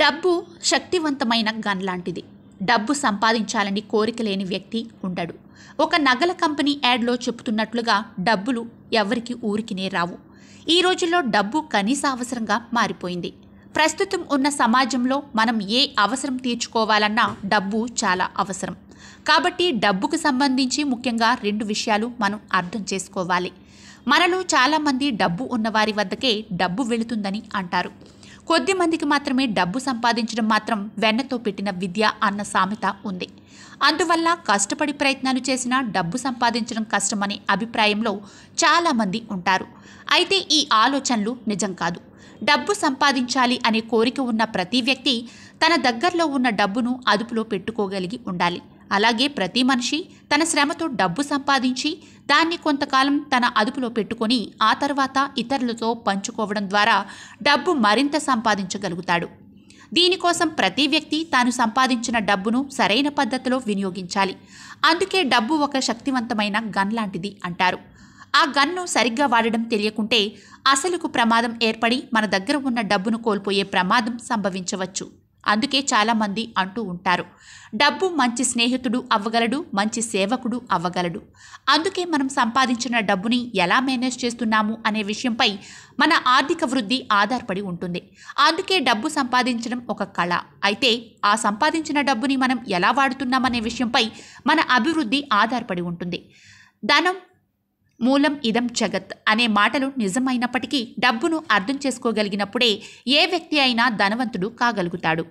డబ్బు శక్తివంతమైన గన్ లాంటిది డబ్బు సంపాదించాలని కోరిక లేని వ్యక్తి ఉండడు ఒక నగల కంపెనీ యాడ్లో చెబుతున్నట్లుగా డబ్బులు ఎవరికి ఊరికినే రావు ఈ రోజుల్లో డబ్బు కనీస అవసరంగా మారిపోయింది ప్రస్తుతం ఉన్న సమాజంలో మనం ఏ అవసరం తీర్చుకోవాలన్నా డబ్బు చాలా అవసరం కాబట్టి డబ్బుకు సంబంధించి ముఖ్యంగా రెండు విషయాలు మనం అర్థం చేసుకోవాలి మనలో చాలామంది డబ్బు ఉన్నవారి వద్దకే డబ్బు వెళుతుందని అంటారు కొద్ది మందికి మాత్రమే డబ్బు సంపాదించడం మాత్రం వెన్నతో పెట్టిన విద్య అన్న సామెత ఉంది అందువల్ల కష్టపడి ప్రయత్నాలు చేసినా డబ్బు సంపాదించడం కష్టమనే అభిప్రాయంలో చాలామంది ఉంటారు అయితే ఈ ఆలోచనలు నిజం కాదు డబ్బు సంపాదించాలి అనే కోరిక ఉన్న ప్రతి వ్యక్తి తన దగ్గరలో ఉన్న డబ్బును అదుపులో పెట్టుకోగలిగి ఉండాలి అలాగే ప్రతి మనిషి తన శ్రమతో డబ్బు సంపాదించి దాన్ని కొంతకాలం తన అదుపులో పెట్టుకొని ఆ తర్వాత ఇతరులతో పంచుకోవడం ద్వారా డబ్బు మరింత సంపాదించగలుగుతాడు దీనికోసం ప్రతి వ్యక్తి తాను సంపాదించిన డబ్బును సరైన పద్ధతిలో వినియోగించాలి అందుకే డబ్బు ఒక శక్తివంతమైన గన్ లాంటిది అంటారు ఆ గన్ను సరిగ్గా వాడడం తెలియకుంటే అసలుకు ప్రమాదం ఏర్పడి మన దగ్గర ఉన్న డబ్బును కోల్పోయే ప్రమాదం సంభవించవచ్చు అందుకే చాలామంది అంటూ ఉంటారు డబ్బు మంచి స్నేహితుడు అవ్వగలడు మంచి సేవకుడు అవ్వగలడు అందుకే మనం సంపాదించిన డబ్బుని ఎలా మేనేజ్ చేస్తున్నాము అనే విషయంపై మన ఆర్థిక వృద్ధి ఆధారపడి ఉంటుంది అందుకే డబ్బు సంపాదించడం ఒక కళ అయితే ఆ సంపాదించిన డబ్బుని మనం ఎలా వాడుతున్నామనే విషయంపై మన అభివృద్ధి ఆధారపడి ఉంటుంది ధనం మూలం ఇదం జగత్ అనే మాటలు నిజమైనప్పటికీ డబ్బును అర్థం చేసుకోగలిగినప్పుడే ఏ వ్యక్తి అయినా ధనవంతుడు కాగలుగుతాడు